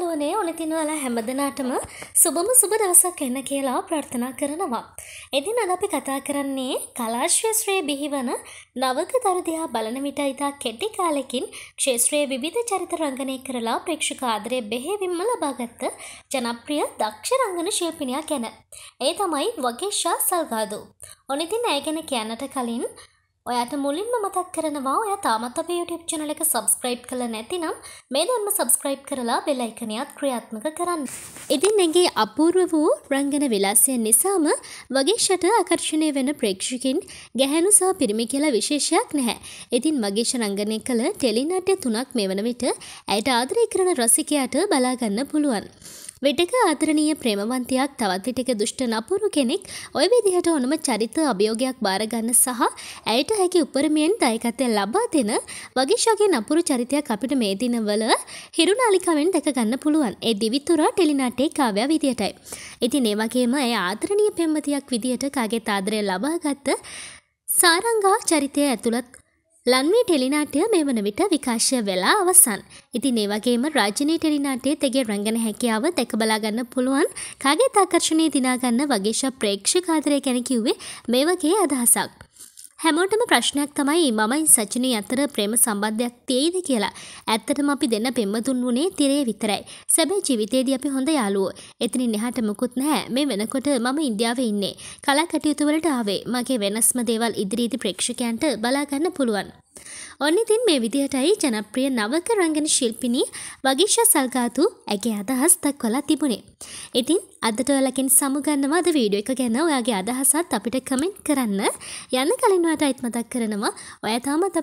දලුවනේ ඔලිතිනවල හැමදනාටම සුබම සුබ දවසක් එන්න කියලා ප්‍රර්ථනා කරනවා. එදින අද අපි කතා කරන්නේ කලාශ්‍රේෂ්ත්‍රයේ බිහිවන නවක දරදිහා බලන විට ඉතා කෙටි කාලෙකින් ක්ෂේත්‍රයේ විවිධ චරිත රංගනය කරලා ප්‍රේක්ෂක ආදරය බෙහෙවින්ම ලබාගත්ත ජනප්‍රිය දක්ෂ රංගන ශිල්පිනියක් ගැන. ඒ තමයි වගේෂා සල්ගාදු. ඔනිතින් ඇය ගැන කියන්නට කලින් ඔයාට මුලින්ම මතක් කරනවා ඔයා තාමත් අපේ YouTube channel එක subscribe කරලා නැතිනම් මේ ධර්ම subscribe කරලා bell icon එකත් ක්‍රියාත්මක කරන්න. ඉතින් එගේ අපූර්ව වූ රංගන විලාසය නිසාම වගේ ෂට ආකර්ෂණය වෙන ප්‍රේක්ෂකින් ගැහැණු සහ පිරිමි කියලා විශේෂයක් නැහැ. ඉතින් වගේ රංගනය කළ ටෙලි නාට්‍ය තුනක් මෙවන විට ඇයට ආදරය කරන රසිකයාට බලා ගන්න පුළුවන්. විටක ආදරණීය ප්‍රේමවන්තයක් තවත් විටක දුෂ්ට නපුරු කෙනෙක් ඔය විදිහට ඔනම චරිත අභියෝගයක් බාරගන්න සහ ඇයට හැකි උපරමයෙන් දායකත්වය ලබා දෙන වගේ ශගේ නපුරු චරිතයක් අපිට මේ දිනවල හිරුනාලිකාවෙන් දැකගන්න පුළුවන්. ඒ දිවිතුරා ටෙලිනාටේ කාව්‍ය විදියටයි. ඉතින් ඒ වගේම ඇය ආදරණීය පෙම්වතියක් විදියට කාගේ ආදරය ලබාගත් සාරංගා චරිතය ඇතුළත් ලන්වී ටෙලිනාටය මේ වන විට විකාශය වෙලා අවසන්. ඉතින් ඒවගේම රාජනී ටෙලිනාටේ තෙගේ රංගන හැකියාව දැකබලාගන්න පුළුවන් කාගේ තාකර්ශණය දිනාගන්න වගේශ ප්‍රේක්ෂ කාදරය කැනකිව්වේ මේ වගේ අදහසක්. හැමෝටම ප්‍රශ්නයක් තමයි මමයි සචිනී අතර ප්‍රේම සම්බන්ධයක් තියෙයිද කියලා. ඇත්තටම අපි දෙන්න පෙම්මතුන් වුණේ තිරේ විතරයි. සැබෑ ජීවිතේදී අපි හොඳ යාළුවෝ. එතනින් එහාට මුකුත් නැහැ. මේ වෙනකොට මම ඉන්දියාවේ ඉන්නේ. කලා කටයුතු වලට ආවේ. මගේ වෙනස්ම දේවල් ඉදිරියේදී ප්‍රේක්ෂකයන්ට බලා ගන්න පුළුවන්. ඔන්න ඉතින් මේ විදිහටයි ජනප්‍රිය නවක රංගන ශිල්පිනී වගේෂා සල්ගාතු ඇගේ අදහස් දක්වලා තිබුණේ. ඉතින් අදට ඔයාලකින් සමුගන්නවා අද වීඩියෝ එක ගැන ඔයාගේ අදහසත් අපිට කමෙන්ට් කරන්න. යන්න කලින් ඔයාට අයිත් මතක් කරනවා ඔයා තාමත්